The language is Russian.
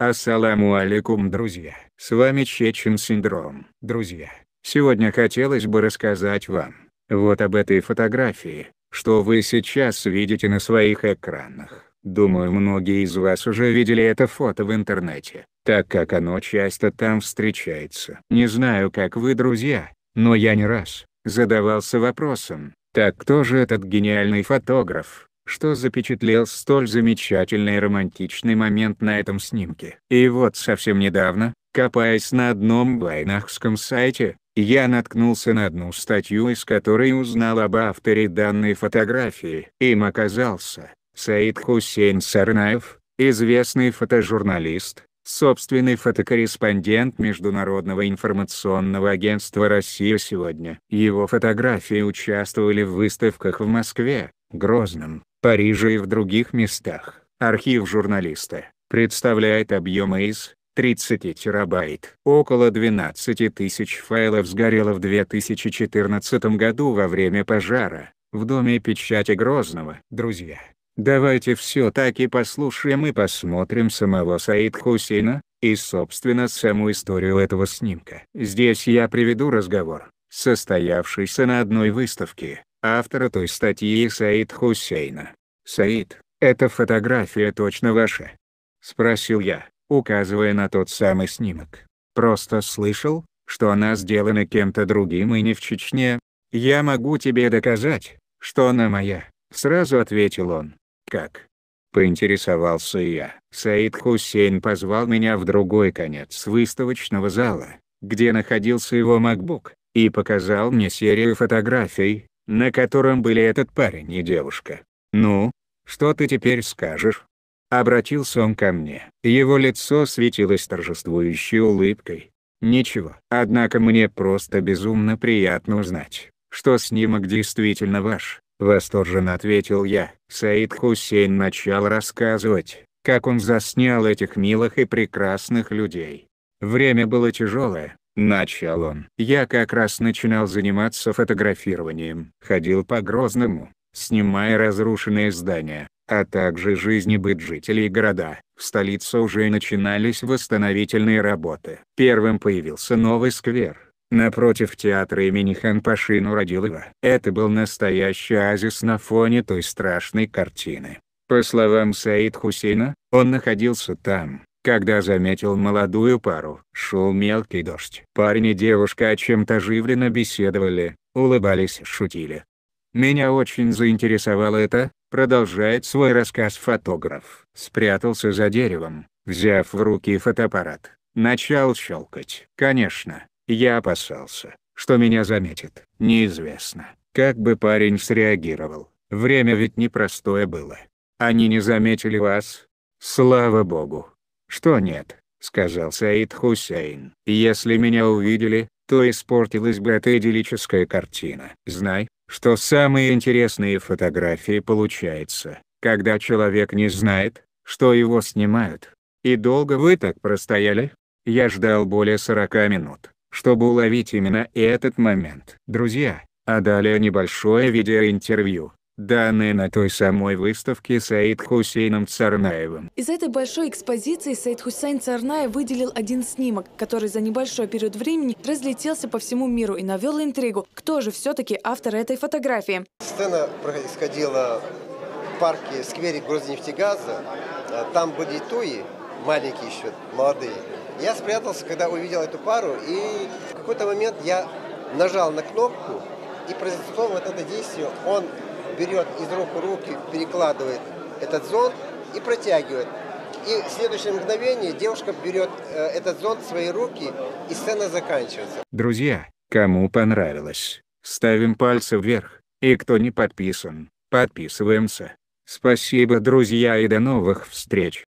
Ассаламу алейкум, друзья! С вами Чечен Синдром. Друзья, сегодня хотелось бы рассказать вам, вот об этой фотографии, что вы сейчас видите на своих экранах. Думаю многие из вас уже видели это фото в интернете, так как оно часто там встречается. Не знаю как вы друзья, но я не раз, задавался вопросом, так кто же этот гениальный фотограф, что запечатлел столь замечательный романтичный момент на этом снимке. И вот совсем недавно, копаясь на одном байнахском сайте, я наткнулся на одну статью из которой узнал об авторе данной фотографии. Им оказался Саид Хусейн Сарнаев, известный фотожурналист, собственный фотокорреспондент Международного информационного агентства «Россия сегодня». Его фотографии участвовали в выставках в Москве, Грозном, Париже и в других местах. Архив журналиста представляет объемы из 30 терабайт. Около 12 тысяч файлов сгорело в 2014 году во время пожара, в Доме печати Грозного. Друзья, давайте все таки послушаем и посмотрим самого Саид Хусейна, и собственно саму историю этого снимка. Здесь я приведу разговор, состоявшийся на одной выставке, автора той статьи Саид Хусейна. «Саид, эта фотография точно ваша?» — спросил я, указывая на тот самый снимок. «Просто слышал, что она сделана кем-то другим и не в Чечне. Я могу тебе доказать, что она моя», — сразу ответил он. «Как?» — поинтересовался я. Саид Хусейн позвал меня в другой конец выставочного зала, где находился его MacBook, и показал мне серию фотографий, на котором были этот парень и девушка. «Ну, «Что ты теперь скажешь?» Обратился он ко мне. Его лицо светилось торжествующей улыбкой. «Ничего. Однако мне просто безумно приятно узнать, что снимок действительно ваш», — восторженно ответил я. Саид Хусейн начал рассказывать, как он заснял этих милых и прекрасных людей. Время было тяжелое, начал он. Я как раз начинал заниматься фотографированием. Ходил по Грозному, снимая разрушенные здания, а также жизни быт жителей города. В столице уже начинались восстановительные работы. Первым появился новый сквер, напротив театра имени Ханпаши родилова. Это был настоящий оазис на фоне той страшной картины. По словам Саид Хусейна, он находился там, когда заметил молодую пару. Шел мелкий дождь. Парень и девушка о чем-то оживленно беседовали, улыбались шутили. Меня очень заинтересовало это, продолжает свой рассказ фотограф. Спрятался за деревом, взяв в руки фотоаппарат, начал щелкать. Конечно, я опасался, что меня заметит. Неизвестно, как бы парень среагировал. Время ведь непростое было. Они не заметили вас? Слава богу. Что нет, сказал Саид Хусейн. Если меня увидели, то испортилась бы эта идиллическая картина. Знай, что самые интересные фотографии получаются, когда человек не знает, что его снимают. И долго вы так простояли? Я ждал более 40 минут, чтобы уловить именно этот момент. Друзья, а далее небольшое видеоинтервью данные на той самой выставке Саид Хусейном Царнаевым. Из этой большой экспозиции Саид Хусейн Царнаев выделил один снимок, который за небольшой период времени разлетелся по всему миру и навел интригу, кто же все-таки автор этой фотографии. Сцена происходила в парке, в сквере Грознефтегаза. Э, там были туи, маленькие еще, молодые. Я спрятался, когда увидел эту пару, и в какой-то момент я нажал на кнопку, и произошло вот это действие. Он берет из рук в руки, перекладывает этот зонт и протягивает. И в следующее мгновение девушка берет э, этот зонт в свои руки, и сцена заканчивается. Друзья, кому понравилось, ставим пальцы вверх. И кто не подписан, подписываемся. Спасибо, друзья, и до новых встреч.